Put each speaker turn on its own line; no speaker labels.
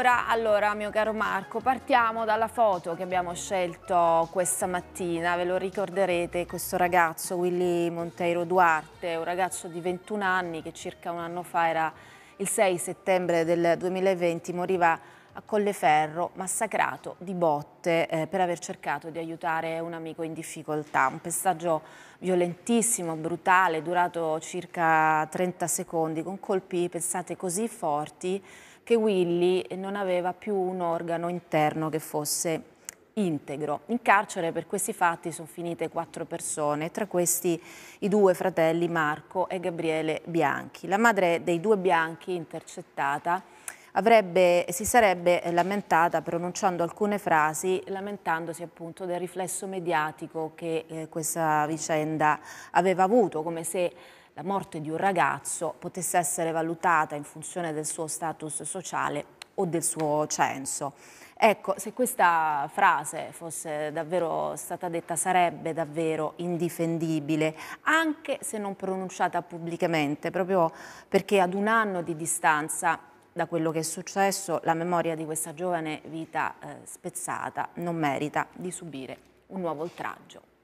Ora, allora, mio caro Marco, partiamo dalla foto che abbiamo scelto questa mattina. Ve lo ricorderete, questo ragazzo, Willy Monteiro Duarte, un ragazzo di 21 anni che circa un anno fa era il 6 settembre del 2020, moriva a Colleferro, massacrato di botte eh, per aver cercato di aiutare un amico in difficoltà. Un pestaggio violentissimo, brutale, durato circa 30 secondi, con colpi, pensate, così forti che Willy non aveva più un organo interno che fosse integro. In carcere per questi fatti sono finite quattro persone, tra questi i due fratelli Marco e Gabriele Bianchi. La madre dei due Bianchi, intercettata, avrebbe, si sarebbe lamentata pronunciando alcune frasi, lamentandosi appunto del riflesso mediatico che eh, questa vicenda aveva avuto, come se la morte di un ragazzo potesse essere valutata in funzione del suo status sociale o del suo censo. Ecco, se questa frase fosse davvero stata detta sarebbe davvero indifendibile, anche se non pronunciata pubblicamente, proprio perché ad un anno di distanza da quello che è successo, la memoria di questa giovane vita eh, spezzata non merita di subire un nuovo oltraggio.